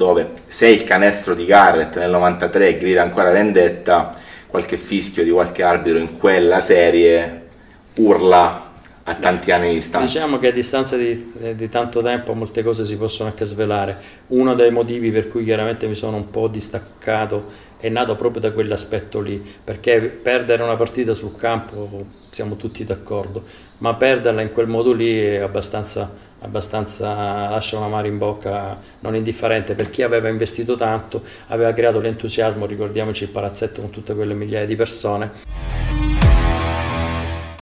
dove se il canestro di Garrett nel 93 grida ancora vendetta, qualche fischio di qualche arbitro in quella serie urla a tanti anni di distanza. Diciamo che a distanza di, di, tanto tempo molte cose si possono anche svelare. Uno dei motivi per cui chiaramente mi sono un po' distaccato è nato proprio da quell'aspetto lì, perché perdere una partita sul campo siamo tutti d'accordo, ma perderla in quel modo lì è abbastanza, abbastanza lascia una mare in bocca non indifferente per chi aveva investito tanto, aveva creato l'entusiasmo, ricordiamoci il palazzetto con tutte quelle migliaia di persone.